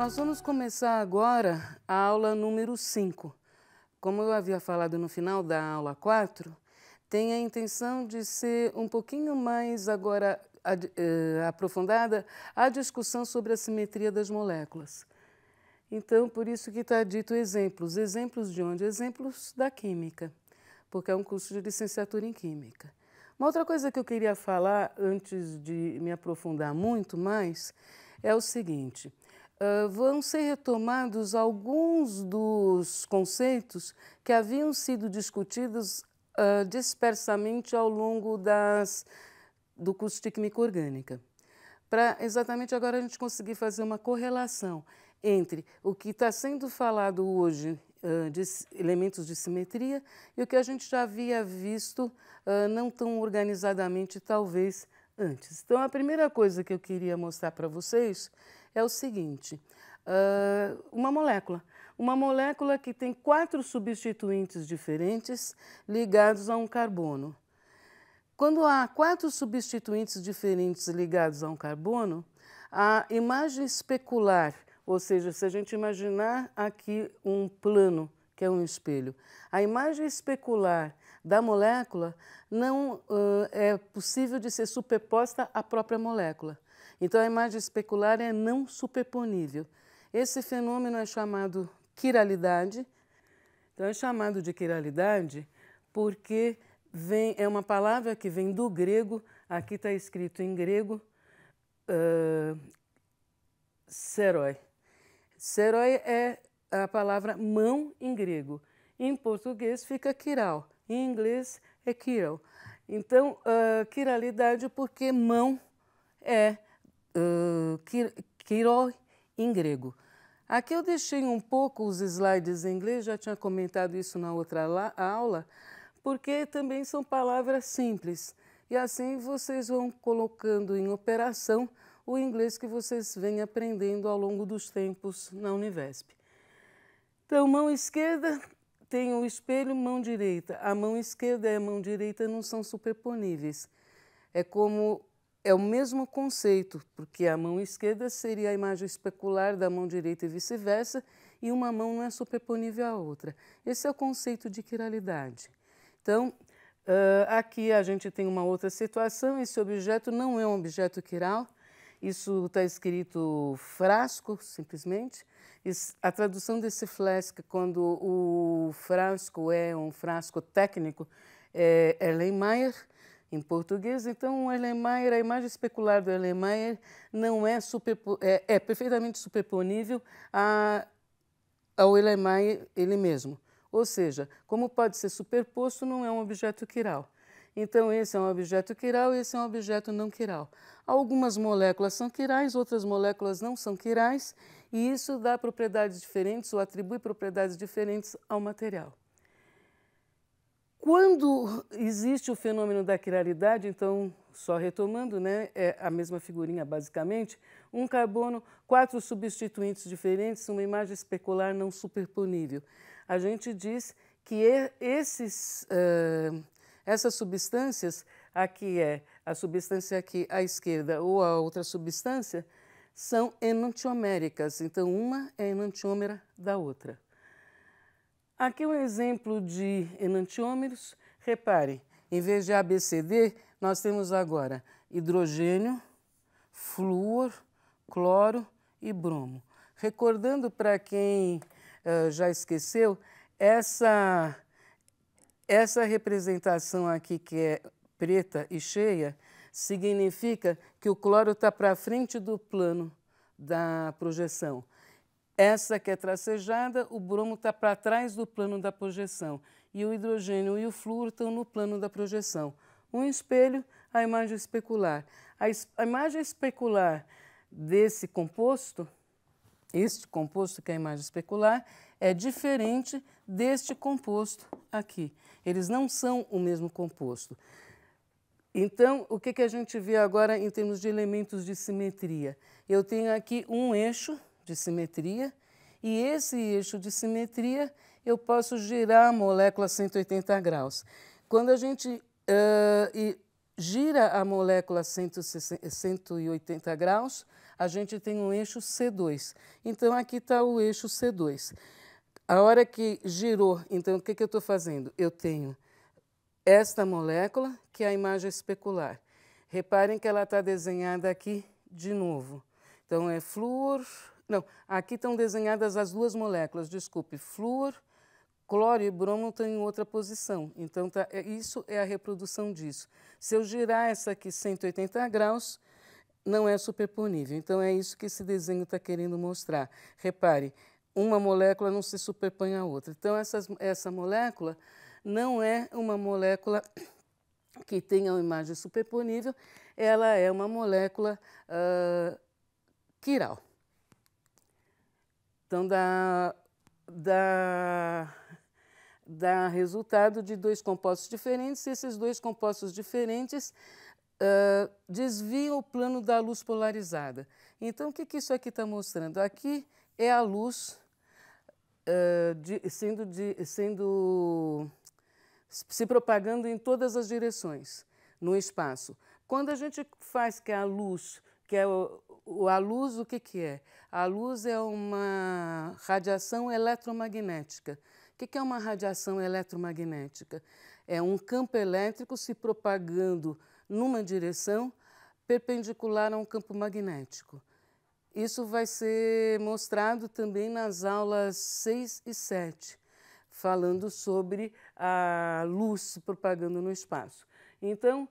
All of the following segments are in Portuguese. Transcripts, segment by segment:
Nós vamos começar agora a aula número 5. Como eu havia falado no final da aula 4, tem a intenção de ser um pouquinho mais agora ad, eh, aprofundada a discussão sobre a simetria das moléculas. Então, por isso que está dito exemplos. Exemplos de onde? Exemplos da química, porque é um curso de licenciatura em química. Uma outra coisa que eu queria falar antes de me aprofundar muito mais é o seguinte: ah, vão ser retomados alguns dos conceitos que haviam sido discutidos uh, dispersamente ao longo das, do curso de Química Orgânica. Para exatamente agora a gente conseguir fazer uma correlação entre o que está sendo falado hoje uh, de elementos de simetria e o que a gente já havia visto, não tão organizadamente, talvez, antes. Então, a primeira coisa que eu queria mostrar para vocês é o seguinte: uh, uma molécula. Uma molécula que tem quatro substituintes diferentes ligados a um carbono. Quando há quatro substituintes diferentes ligados a um carbono, a imagem especular, ou seja, se a gente imaginar aqui um plano, que é um espelho, a imagem especular da molécula não uh, é possível de ser superposta à própria molécula. Então, a imagem especular é não superponível. Esse fenômeno é chamado quiralidade. Então, é chamado de quiralidade porque vem, é uma palavra que vem do grego, aqui está escrito em grego, uh, eh, serói. é a palavra mão em grego. Em português fica quiral. Em inglês é kiral. Então, uh, ah, quiralidade porque mão é uh, kir, em grego. Aqui eu deixei um pouco os slides em inglês, já tinha comentado isso na outra aula, porque também são palavras simples. E assim vocês vão colocando em operação o inglês que vocês vêm aprendendo ao longo dos tempos na Univesp. Então, mão esquerda tem o espelho mão direita, a mão esquerda e a mão direita não são superponíveis. É como é o mesmo conceito, porque a mão esquerda seria a imagem especular da mão direita e vice-versa, e uma mão não é superponível à outra. Esse é o conceito de quiralidade. Então, uh, aqui a gente tem uma outra situação, esse objeto não é um objeto quiral, isso está escrito frasco, simplesmente, a tradução desse flask, quando o frasco é um frasco técnico, é Erlenmeyer, é em português. Então, Erlenmeyer, a imagem especular do Erlenmeyer não é, é, é, perfeitamente superponível a, ao Erlenmeyer ele mesmo. Ou seja, como pode ser superposto, não é um objeto quiral. Então, esse é um objeto quiral e esse é um objeto não quiral. Algumas moléculas são quirais, outras moléculas não são quirais. E isso dá propriedades diferentes ou atribui propriedades diferentes ao material. Quando existe o fenômeno da quiralidade, então, só retomando, né, é a mesma figurinha basicamente, um carbono, quatro substituintes diferentes, uma imagem especular não superponível. A gente diz que esses, uh, essas substâncias, aqui é a substância aqui à esquerda ou a outra substância, são enantioméricas, então uma é enantiômera da outra. Aqui é um exemplo de enantiômeros. Reparem, em vez de ABCD, nós temos agora hidrogênio, flúor, cloro e bromo. Recordando para quem uh, já esqueceu, essa, essa representação aqui que é preta e cheia significa que o cloro está para frente do plano da projeção. Essa que é tracejada, o bromo está para trás do plano da projeção. E o hidrogênio e o flúor estão no plano da projeção. Um espelho, a imagem especular. A, es a imagem especular desse composto, este composto que é a imagem especular, é diferente deste composto aqui. Eles não são o mesmo composto. Então, o que, que a gente vê agora em termos de elementos de simetria? Eu tenho aqui um eixo de simetria, e esse eixo de simetria eu posso girar a molécula 180 graus. Quando a gente uh, gira a molécula 180 graus, a gente tem um eixo C2. Então, aqui está o eixo C2. A hora que girou, então, o que, que eu estou fazendo? Eu tenho esta molécula, que é a imagem especular. Reparem que ela está desenhada aqui de novo. Então, é flúor... Não, aqui estão desenhadas as duas moléculas, desculpe, flúor, cloro e bromo estão em outra posição. Então, tá, é, isso é a reprodução disso. Se eu girar essa aqui 180 graus, não é superponível. Então, é isso que esse desenho está querendo mostrar. Repare, uma molécula não se superpõe à outra. Então, essas, essa molécula não é uma molécula que tenha uma imagem superponível, ela é uma molécula uh, quiral. Então, dá, dá, dá resultado de dois compostos diferentes, e esses dois compostos diferentes uh, desviam o plano da luz polarizada. Então, o que, que isso aqui está mostrando? Aqui é a luz uh, de, sendo, de, sendo se propagando em todas as direções no espaço. Quando a gente faz que a luz, que é o, a luz, o que, que é? A luz é uma radiação eletromagnética. O que é uma radiação eletromagnética? É um campo elétrico se propagando numa direção perpendicular a um campo magnético. Isso vai ser mostrado também nas aulas 6 e 7 falando sobre a luz se propagando no espaço. Então,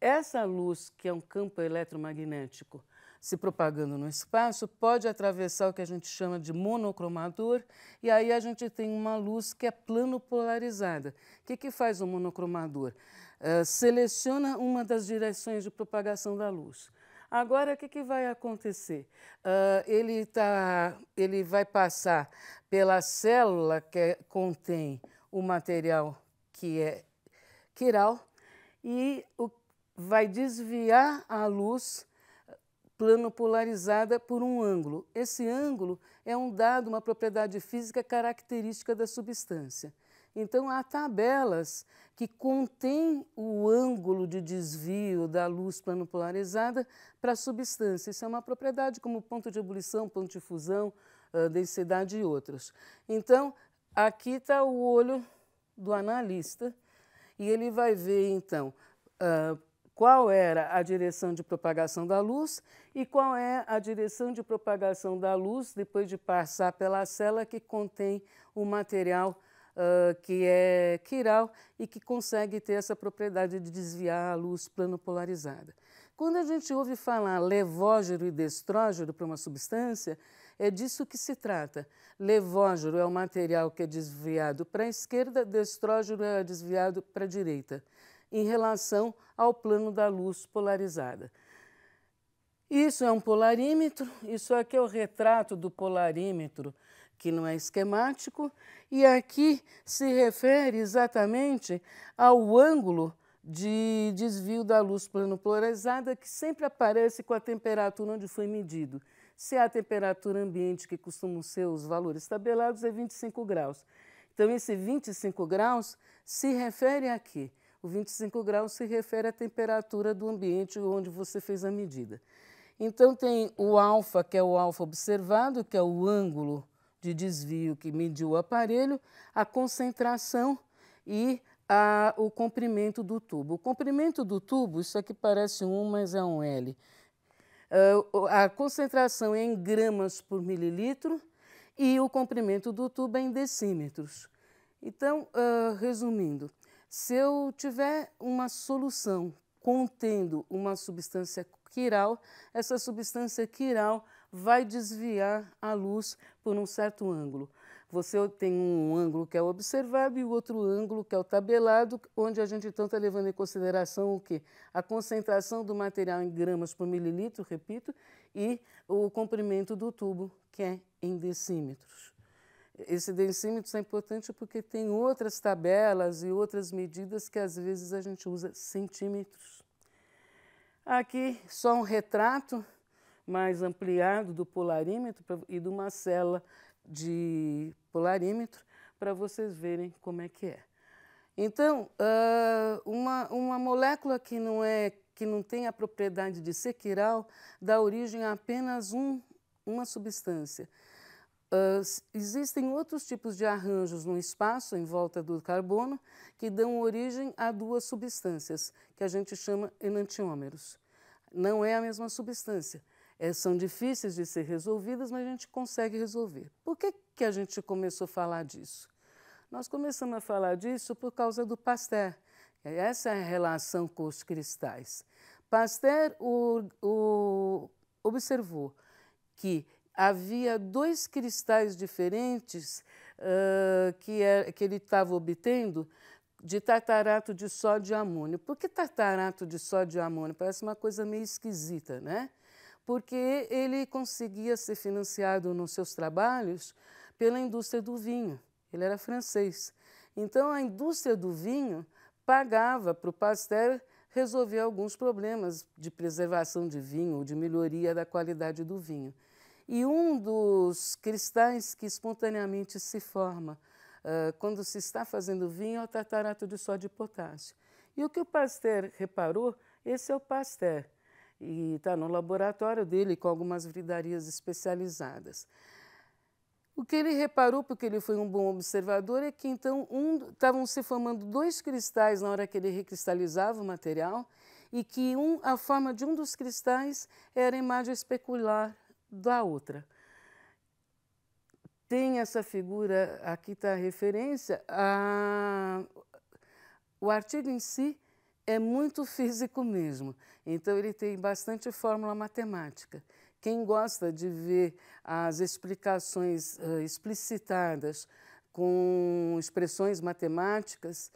essa luz, que é um campo eletromagnético se propagando no espaço, pode atravessar o que a gente chama de monocromador, e aí a gente tem uma luz que é plano polarizada. O que, que faz o monocromador? Uh, seleciona uma das direções de propagação da luz. Agora, o que, que vai acontecer? Uh, ele, tá, ele vai passar pela célula que contém o material que é quiral e o, vai desviar a luz plano polarizada por um ângulo. Esse ângulo é um dado, uma propriedade física característica da substância. Então, há tabelas que contêm o ângulo de desvio da luz plano polarizada para a substância. Isso é uma propriedade como ponto de ebulição, ponto de fusão, ah, densidade e outros. Então, aqui está o olho do analista e ele vai ver, então, ah, qual era a direção de propagação da luz e qual é a direção de propagação da luz depois de passar pela célula que contém o material uh, que é quiral e que consegue ter essa propriedade de desviar a luz plano polarizada. Quando a gente ouve falar levógero e destrógero para uma substância, é disso que se trata. Levógero é o material que é desviado para a esquerda, destrógero é desviado para a direita, em relação ao plano da luz polarizada. Isso é um polarímetro, isso aqui é o retrato do polarímetro que não é esquemático, e aqui se refere exatamente ao ângulo de desvio da luz plano-polarizada que sempre aparece com a temperatura onde foi medido. Se é a temperatura ambiente que costumam ser os valores tabelados é 25 graus. Então, esse 25 graus se refere a quê? O 25 graus se refere à temperatura do ambiente onde você fez a medida. Então, tem o alfa, que é o alfa observado, que é o ângulo de desvio que mediu o aparelho, a concentração e a, o comprimento do tubo. O comprimento do tubo, isso aqui parece um, mas é um L. Uh, a concentração é em gramas por mililitro e o comprimento do tubo é em decímetros. Então, uh, resumindo, se eu tiver uma solução contendo uma substância quiral, essa substância quiral vai desviar a luz por um certo ângulo. Você tem um ângulo que é o observado e o outro ângulo que é o tabelado, onde a gente então está levando em consideração o quê? A concentração do material em gramas por mililitro, repito, e o comprimento do tubo, que é em decímetros. Esse decímetro é importante porque tem outras tabelas e outras medidas que às vezes a gente usa centímetros. Aqui só um retrato mais ampliado do polarímetro e de uma cela de polarímetro para vocês verem como é que é. Então, ah, uma, uma molécula que não, é, que não tem a propriedade de ser quiral dá origem a apenas um, uma substância. Ah, existem outros tipos de arranjos no espaço em volta do carbono que dão origem a duas substâncias, que a gente chama enantiômeros. Não é a mesma substância, é, são difíceis de ser resolvidas, mas a gente consegue resolver. Por que, que a gente começou a falar disso? Nós começamos a falar disso por causa do Pasteur. Essa é a relação com os cristais. Pasteur o, o, observou que havia dois cristais diferentes uh, que, é, que ele estava obtendo de tartarato de sódio e amônio. Por que tartarato de sódio e amônio? Parece uma coisa meio esquisita, né? porque ele conseguia ser financiado nos seus trabalhos pela indústria do vinho. Ele era francês. Então, a indústria do vinho pagava para o Pasteur resolver alguns problemas de preservação de vinho, de melhoria da qualidade do vinho. E um dos cristais que espontaneamente se forma uh, quando se está fazendo vinho é o tartarato de sódio e potássio. E o que o Pasteur reparou, esse é o Pasteur e está no laboratório dele com algumas vidarias especializadas. O que ele reparou, porque ele foi um bom observador, é que então estavam um, se formando dois cristais na hora que ele recristalizava o material e que um, a forma de um dos cristais era a imagem especular da outra. Tem essa figura, aqui está a referência, a, o artigo em si é muito físico mesmo. Então ele tem bastante fórmula matemática. Quem gosta de ver as explicações uh, explicitadas com expressões matemáticas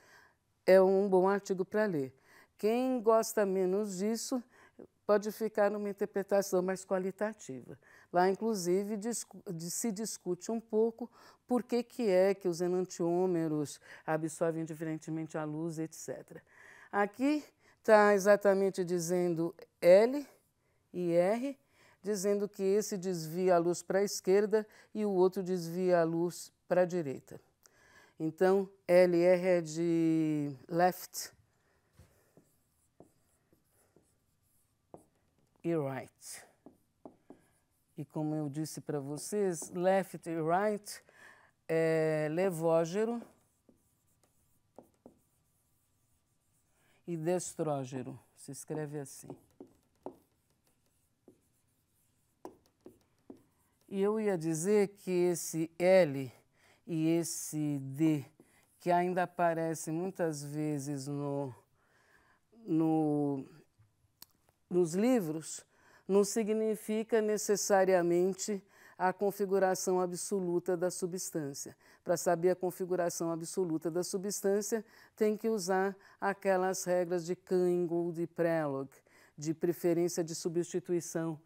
é um bom artigo para ler. Quem gosta menos disso pode ficar numa interpretação mais qualitativa. Lá, inclusive, se discute um pouco por que, que é que os enantiômeros absorvem diferentemente a luz, etc. Aqui está exatamente dizendo L e R, dizendo que esse desvia a luz para a esquerda e o outro desvia a luz para a direita. Então, L R é de left e right. E como eu disse para vocês, left e right é levógero e destrógero. Se escreve assim. E eu ia dizer que esse L e esse D, que ainda aparece muitas vezes no, no, nos livros, não significa necessariamente a configuração absoluta da substância. Para saber a configuração absoluta da substância, tem que usar aquelas regras de Keingold e Prelog, de preferência de substituição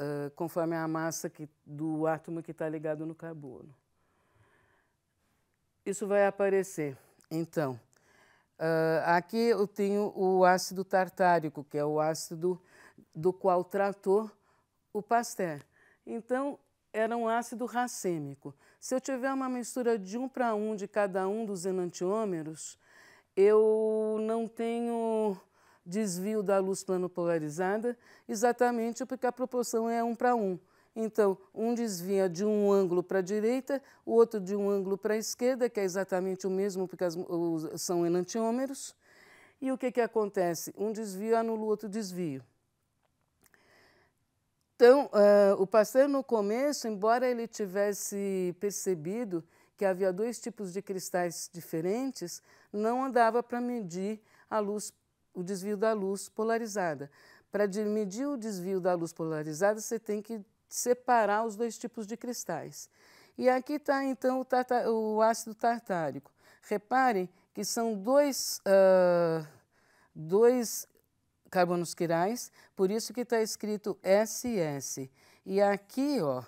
uh, conforme a massa que, do átomo que está ligado no carbono. Isso vai aparecer, então. Uh, aqui eu tenho o ácido tartárico, que é o ácido do qual tratou o Pasteur. Então, era um ácido racêmico. Se eu tiver uma mistura de um para um de cada um dos enantiômeros, eu não tenho desvio da luz plano polarizada, exatamente porque a proporção é um para um. Então, um desvia de um ângulo para a direita, o outro de um ângulo para a esquerda, que é exatamente o mesmo, porque as, os, são enantiômeros. E o que, que acontece? Um desvio anula o outro desvio. Então, uh, o pastor, no começo, embora ele tivesse percebido que havia dois tipos de cristais diferentes, não andava para medir a luz, o desvio da luz polarizada. Para medir o desvio da luz polarizada, você tem que separar os dois tipos de cristais. E aqui está, então, o, o, ácido tartárico. Reparem que são dois, uh, dois carbonos quirais, por isso que está escrito SS. E aqui, ó,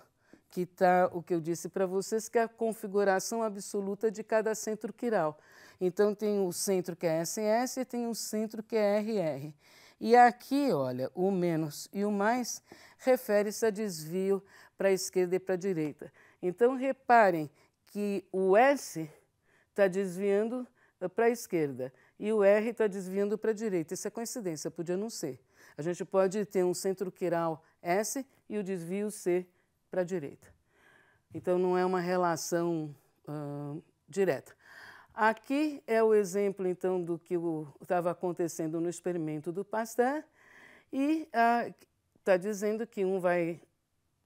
que está o que eu disse para vocês, que é a configuração absoluta de cada centro quiral. Então, tem o centro que é SS e tem o centro que é RR. E aqui, olha, o menos e o mais refere-se a desvio para a esquerda e para a direita. Então, reparem que o S está desviando para a esquerda e o R está desviando para a direita. Isso é coincidência, podia não ser. A gente pode ter um centro quiral S e o desvio C para a direita. Então, não é uma relação uh, direta. Aqui é o exemplo, então, do que estava acontecendo no experimento do Pasteur. E está uh, dizendo que um vai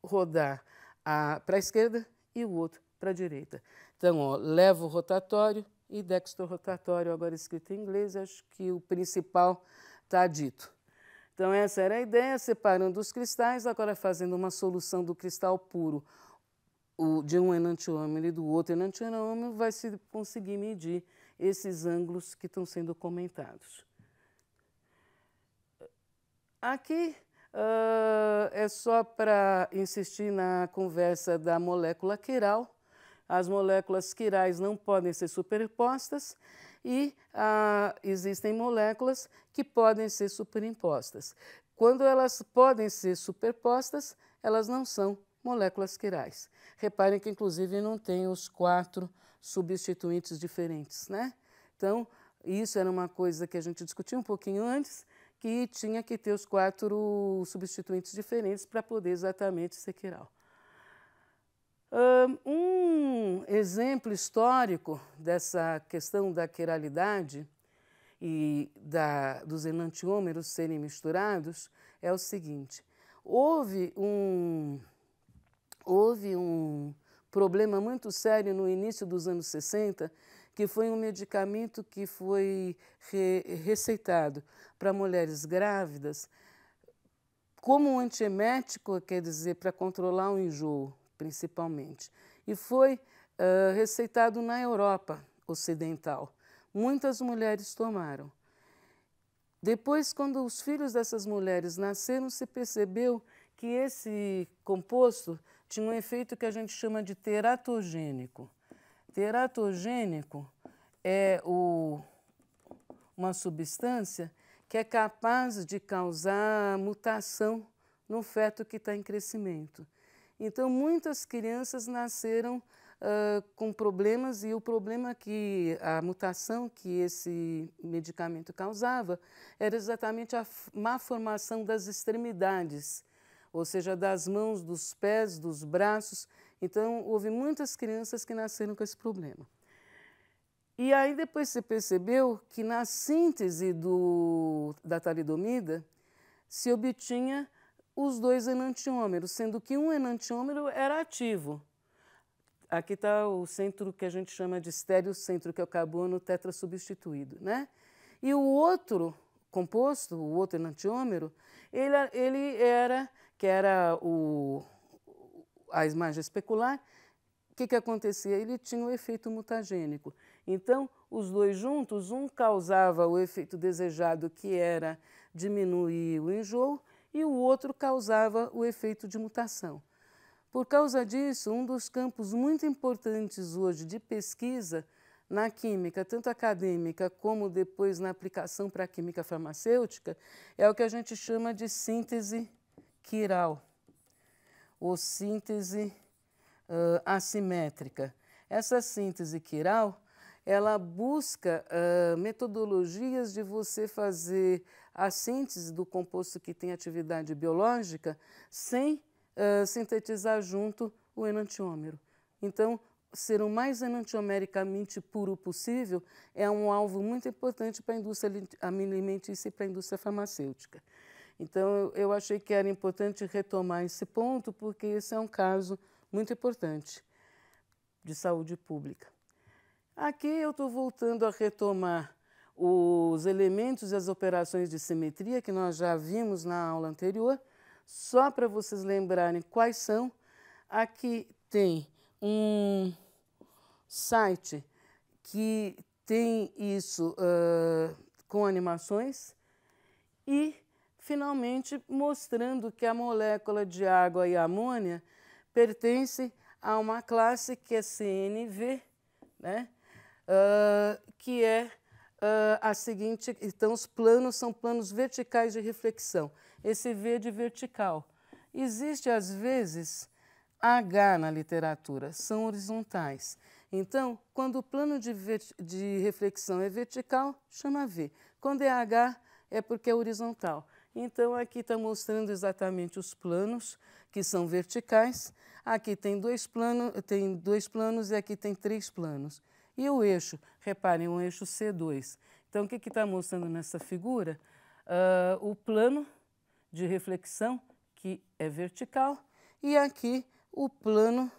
rodar para a esquerda e o outro para a direita. Então, ó, leva o rotatório, e dextrorotatório, agora escrito em inglês, acho que o principal está dito. Então, essa era a ideia, separando os cristais, agora fazendo uma solução do cristal puro o, de um enantiômero e do outro enantiômero, vai se conseguir medir esses ângulos que estão sendo comentados. Aqui uh, é só para insistir na conversa da molécula quiral, as moléculas quirais não podem ser superpostas e ah, existem moléculas que podem ser superimpostas. Quando elas podem ser superpostas, elas não são moléculas quirais. Reparem que, inclusive, não tem os quatro substituintes diferentes, né? Então, isso era uma coisa que a gente discutiu um pouquinho antes, que tinha que ter os quatro substituintes diferentes para poder exatamente ser quiral. Um exemplo histórico dessa questão da queralidade e da, dos enantiômeros serem misturados é o seguinte: houve um, houve um problema muito sério no início dos anos 60, que foi um medicamento que foi re, receitado para mulheres grávidas como um antiemético, quer dizer, para controlar o enjoo principalmente, e foi uh, receitado na Europa Ocidental. Muitas mulheres tomaram. Depois, quando os filhos dessas mulheres nasceram, se percebeu que esse composto tinha um efeito que a gente chama de teratogênico. Teratogênico é o, uma substância que é capaz de causar mutação no feto que está em crescimento. Então, muitas crianças nasceram uh, com problemas, e o problema que a mutação que esse medicamento causava era exatamente a má formação das extremidades, ou seja, das mãos, dos pés, dos braços. Então, houve muitas crianças que nasceram com esse problema. E aí depois se percebeu que na síntese do, da talidomida se obtinha os dois enantiômeros, sendo que um enantiômero era ativo. Aqui está o centro que a gente chama de estéreo centro, que é o carbono tetra substituído, né? E o outro composto, o outro enantiômero, ele, ele era, que era o, a imagem especular, o que, que acontecia? Ele tinha o um efeito mutagênico. Então, os dois juntos, um causava o efeito desejado, que era diminuir o enjoo, e o outro causava o efeito de mutação. Por causa disso, um dos campos muito importantes hoje de pesquisa na química, tanto acadêmica como depois na aplicação para a química farmacêutica, é o que a gente chama de síntese quiral ou síntese uh, assimétrica. Essa síntese quiral ela busca uh, metodologias de você fazer a síntese do composto que tem atividade biológica sem uh, sintetizar junto o enantiômero. Então, ser o mais enantiomericamente puro possível é um alvo muito importante para a indústria alimentícia e para a indústria farmacêutica. Então, eu achei que era importante retomar esse ponto, porque esse é um caso muito importante de saúde pública. Aqui eu estou voltando a retomar os elementos e as operações de simetria que nós já vimos na aula anterior, só para vocês lembrarem quais são. Aqui tem um site que tem isso uh, com animações e, finalmente, mostrando que a molécula de água e amônia pertence a uma classe que é CNV, né? uh, que é uh, a seguinte. Então, os planos são planos verticais de reflexão. Esse V de vertical. Existe, às vezes, H na literatura, são horizontais. Então, quando o plano de, de reflexão é vertical, chama V. Quando é H, é porque é horizontal. Então, aqui está mostrando exatamente os planos, que são verticais. Aqui tem dois, plano, tem dois planos e aqui tem três planos. E o eixo, reparem, um eixo C2. Então, o que está mostrando nessa figura? Uh, o plano de reflexão, que é vertical, e aqui o plano,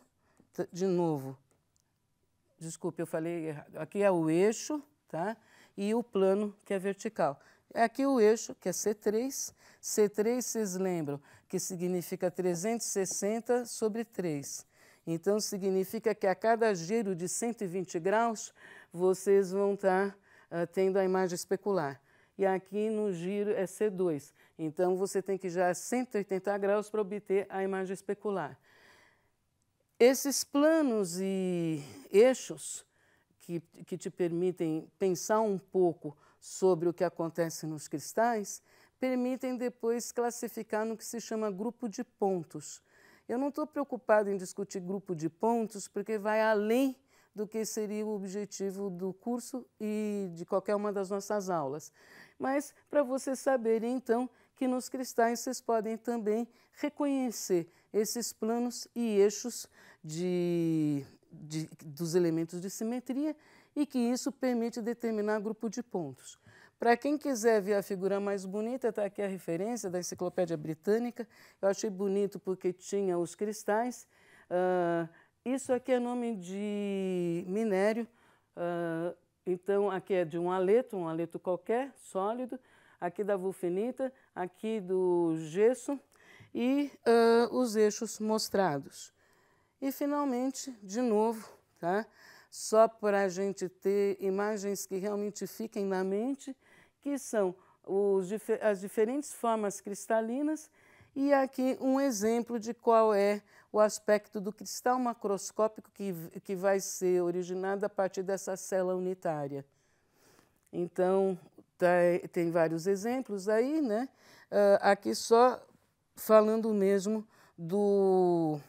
de novo, desculpe, eu falei errado, aqui é o eixo, tá? E o plano, que é vertical. É aqui o eixo, que é C3. C3, vocês lembram, que significa 360 sobre 3. Então, significa que a cada giro de 120 graus, vocês vão estar tá, uh, tendo a imagem especular. E aqui no giro é C2. Então, você tem que girar 180 graus para obter a imagem especular. Esses planos e eixos que, que te permitem pensar um pouco sobre o que acontece nos cristais, permitem depois classificar no que se chama grupo de pontos. Eu não estou preocupado em discutir grupo de pontos, porque vai além do que seria o objetivo do curso e de qualquer uma das nossas aulas. Mas para vocês saberem, então, que nos cristais vocês podem também reconhecer esses planos e eixos de, de, dos elementos de simetria e que isso permite determinar grupo de pontos. Para quem quiser ver a figura mais bonita, está aqui a referência da Enciclopédia Britânica. Eu achei bonito porque tinha os cristais. Uh, isso aqui é nome de minério. Uh, então, aqui é de um aleto, um aleto qualquer, sólido. Aqui da vulfinita, aqui do gesso e uh, os eixos mostrados. E, finalmente, de novo, tá? só para a gente ter imagens que realmente fiquem na mente que são os, as diferentes formas cristalinas, e aqui um exemplo de qual é o aspecto do cristal macroscópico que, que vai ser originado a partir dessa célula unitária. Então, tá, tem vários exemplos aí, né? Uh, aqui só falando mesmo do,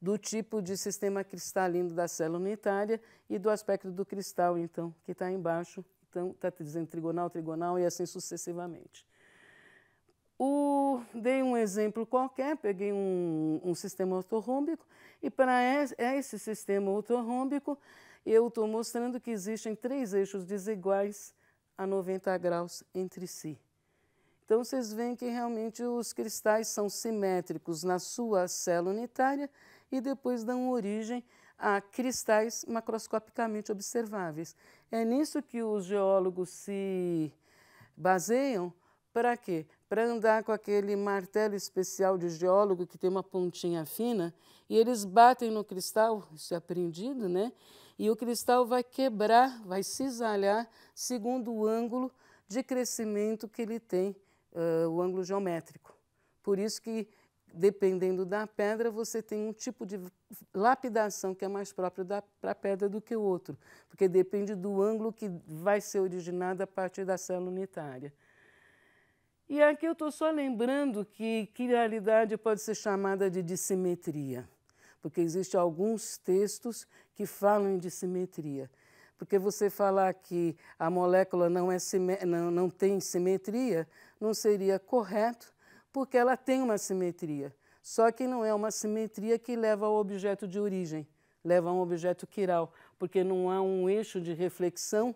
do tipo de sistema cristalino da célula unitária e do aspecto do cristal, então, que está embaixo está dizendo trigonal, trigonal e assim sucessivamente. O, dei um exemplo qualquer, peguei um, um sistema ortorrômbico e para é esse sistema ortorrômbico eu estou mostrando que existem três eixos desiguais a 90 graus entre si. Então, vocês veem que realmente os cristais são simétricos na sua célula unitária e depois dão origem a cristais macroscopicamente observáveis. É nisso que os geólogos se baseiam para quê? Para andar com aquele martelo especial de geólogo que tem uma pontinha fina e eles batem no cristal, isso é aprendido, né? E o cristal vai quebrar, vai cisalhar segundo o ângulo de crescimento que ele tem, uh, o ângulo geométrico. Por isso que dependendo da pedra, você tem um tipo de lapidação que é mais próprio para a pedra do que o outro, porque depende do ângulo que vai ser originado a partir da célula unitária. E aqui eu estou só lembrando que quiralidade pode ser chamada de dissimetria, porque existem alguns textos que falam em dissimetria. Porque você falar que a molécula não, é, não, não tem simetria não seria correto, porque ela tem uma simetria. Só que não é uma simetria que leva ao objeto de origem, leva a um objeto quiral, porque não há um eixo de reflexão,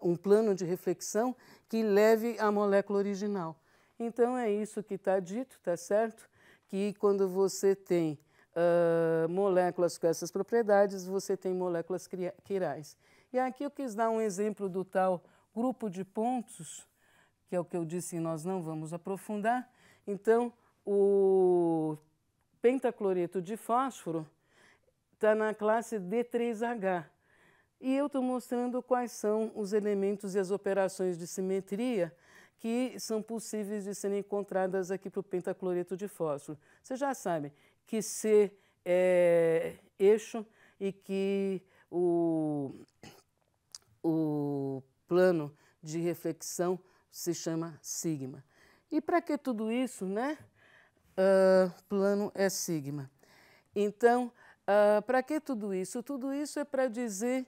um plano de reflexão que leve à molécula original. Então é isso que está dito, está certo? Que quando você tem uh, moléculas com essas propriedades, você tem moléculas quirais. E aqui eu quis dar um exemplo do tal grupo de pontos, que é o que eu disse e nós não vamos aprofundar, então, o pentacloreto de fósforo está na classe D3H. E eu estou mostrando quais são os elementos e as operações de simetria que são possíveis de serem encontradas aqui para o pentacloreto de fósforo. Você já sabe que C é eixo e que o, o plano de reflexão se chama sigma. E para que tudo isso, né? Uh, plano é sigma. Então, uh, ah, para que tudo isso? Tudo isso é para dizer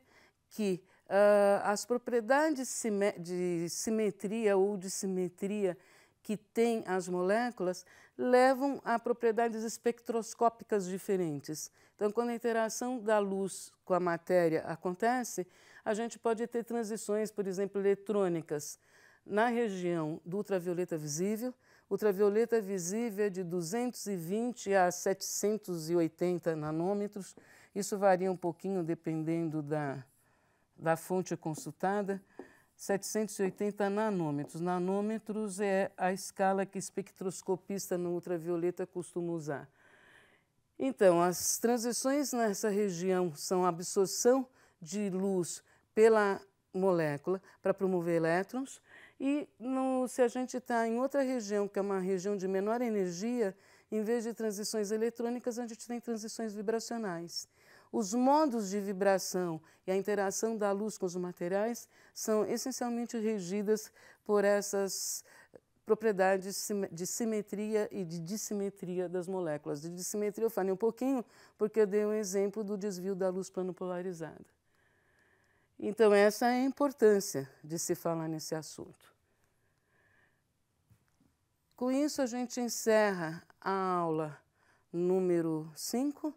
que uh, as propriedades de simetria ou de simetria que têm as moléculas levam a propriedades espectroscópicas diferentes. Então, quando a interação da luz com a matéria acontece, a gente pode ter transições, por exemplo, eletrônicas na região do ultravioleta visível. Ultravioleta visível é de 220 a 780 nanômetros. Isso varia um pouquinho dependendo da, da fonte consultada. 780 nanômetros. Nanômetros é a escala que espectroscopista no ultravioleta costuma usar. Então, as transições nessa região são a absorção de luz pela molécula para promover elétrons, e no, se a gente está em outra região, que é uma região de menor energia, em vez de transições eletrônicas, a gente tem transições vibracionais. Os modos de vibração e a interação da luz com os materiais são essencialmente regidas por essas propriedades de simetria e de dissimetria das moléculas. De dissimetria eu falei um pouquinho, porque eu dei um exemplo do desvio da luz plano polarizada. Então, essa é a importância de se falar nesse assunto. Com isso, a gente encerra a aula número 5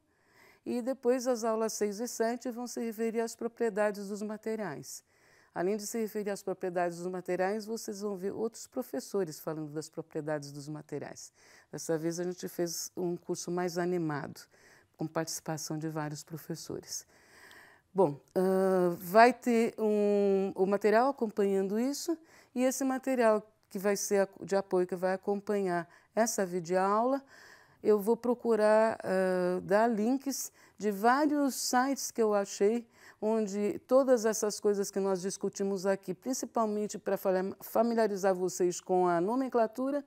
e depois as aulas 6 e 7 vão se referir às propriedades dos materiais. Além de se referir às propriedades dos materiais, vocês vão ver outros professores falando das propriedades dos materiais. Dessa vez a gente fez um curso mais animado, com participação de vários professores. Bom, uh, vai ter um, o material acompanhando isso, e esse material que vai ser de apoio, que vai acompanhar essa videoaula, eu vou procurar uh, dar links de vários sites que eu achei, onde todas essas coisas que nós discutimos aqui, principalmente para familiarizar vocês com a nomenclatura,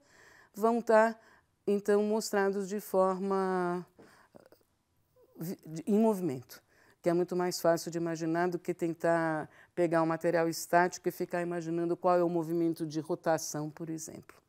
vão estar tá, então mostrados de forma em movimento que é muito mais fácil de imaginar do que tentar pegar um material estático e ficar imaginando qual é o movimento de rotação, por exemplo.